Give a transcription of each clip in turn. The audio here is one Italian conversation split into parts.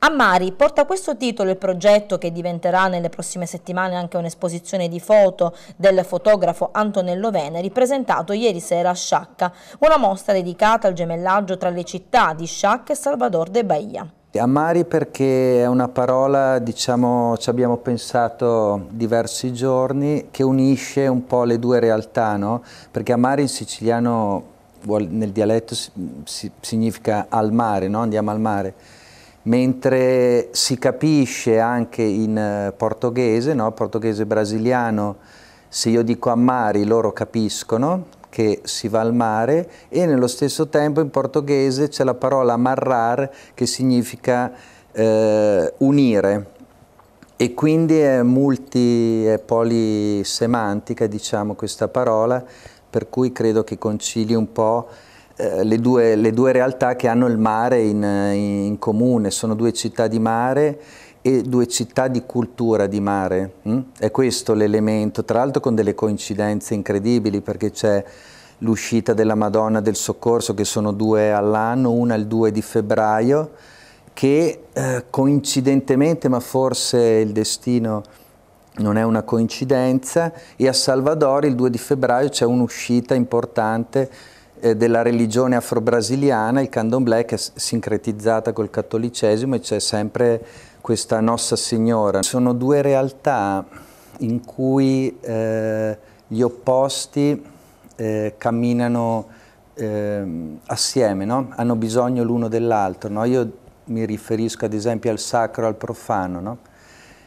A Mari porta questo titolo il progetto che diventerà nelle prossime settimane anche un'esposizione di foto del fotografo Antonello Veneri presentato ieri sera a Sciacca, una mostra dedicata al gemellaggio tra le città di Sciacca e Salvador de Bahia. Amari perché è una parola, diciamo, ci abbiamo pensato diversi giorni, che unisce un po' le due realtà, no? Perché amari in siciliano, nel dialetto, significa al mare, no? Andiamo al mare mentre si capisce anche in eh, portoghese, no? portoghese brasiliano, se io dico a mari loro capiscono che si va al mare e nello stesso tempo in portoghese c'è la parola marrar che significa eh, unire e quindi è multi, è polisemantica diciamo questa parola per cui credo che concili un po' Eh, le, due, le, due, realtà che hanno il mare in, in, comune, sono due città di mare e due città di cultura di mare. Mm? È questo l'elemento, tra l'altro con delle coincidenze incredibili perché c'è l'uscita della Madonna del Soccorso che sono due all'anno, una il 2 di febbraio, che eh, coincidentemente, ma forse il destino non è una coincidenza, e a Salvador il 2 di febbraio c'è un'uscita importante eh, della religione afro-brasiliana, il candomblé che è sincretizzata col cattolicesimo e c'è sempre questa Nostra Signora. Sono due realtà in cui eh, gli opposti eh, camminano ehm, assieme, no? hanno bisogno l'uno dell'altro. No? Io mi riferisco ad esempio al sacro e al profano. No?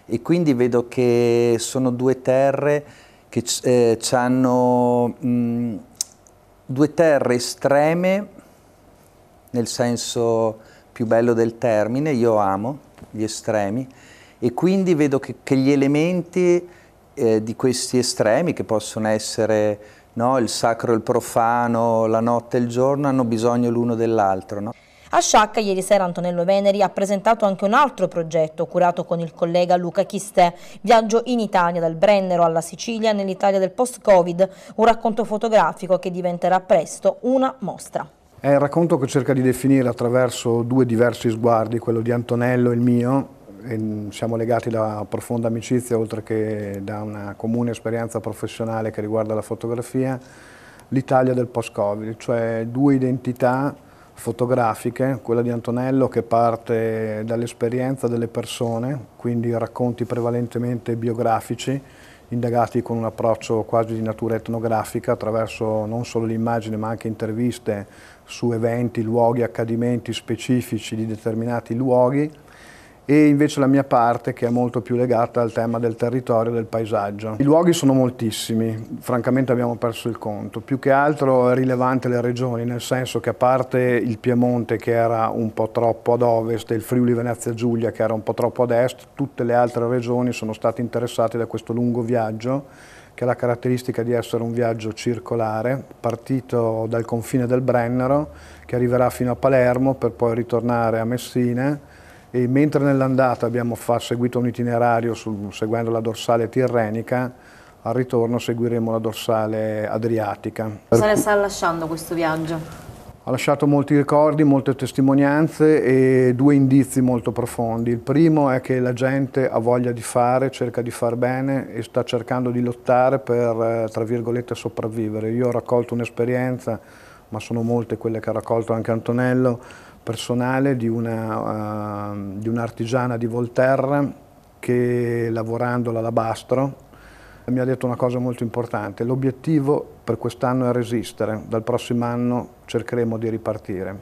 E quindi vedo che sono due terre che eh, hanno due terre estreme nel senso più bello del termine, io amo gli estremi e quindi vedo che, che gli elementi eh, di questi estremi che possono essere no, il sacro e il profano, la notte e il giorno hanno bisogno l'uno dell'altro. No? A Sciacca ieri sera Antonello Veneri ha presentato anche un altro progetto curato con il collega Luca Chistè, Viaggio in Italia dal Brennero alla Sicilia nell'Italia del post-Covid, un racconto fotografico che diventerà presto una mostra. È un racconto che cerca di definire attraverso due diversi sguardi, quello di Antonello e il mio, siamo legati da profonda amicizia oltre che da una comune esperienza professionale che riguarda la fotografia, l'Italia del post-Covid, cioè due identità fotografiche, quella di Antonello che parte dall'esperienza delle persone, quindi racconti prevalentemente biografici, indagati con un approccio quasi di natura etnografica attraverso non solo l'immagine ma anche interviste su eventi, luoghi, accadimenti specifici di determinati luoghi e invece la mia parte che è molto più legata al tema del territorio, del paesaggio. I luoghi sono moltissimi, francamente abbiamo perso il conto, più che altro è rilevante le regioni, nel senso che a parte il Piemonte che era un po' troppo ad ovest e il Friuli Venezia Giulia che era un po' troppo ad est, tutte le altre regioni sono state interessate da questo lungo viaggio che ha la caratteristica di essere un viaggio circolare, partito dal confine del Brennero, che arriverà fino a Palermo per poi ritornare a Messina e mentre nell'andata abbiamo seguito un itinerario su, seguendo la dorsale tirrenica, al ritorno seguiremo la dorsale adriatica. Cosa le sta lasciando questo viaggio? Ha lasciato molti ricordi, molte testimonianze e due indizi molto profondi. Il primo è che la gente ha voglia di fare, cerca di far bene e sta cercando di lottare per, tra virgolette, sopravvivere. Io ho raccolto un'esperienza, ma sono molte quelle che ha raccolto anche Antonello, personale di ehm, un'artigiana uh, di, un di Volterra che lavorando l'alabastro mi ha detto una cosa molto importante, l'obiettivo per quest'anno è resistere, dal prossimo anno cercheremo di ripartire.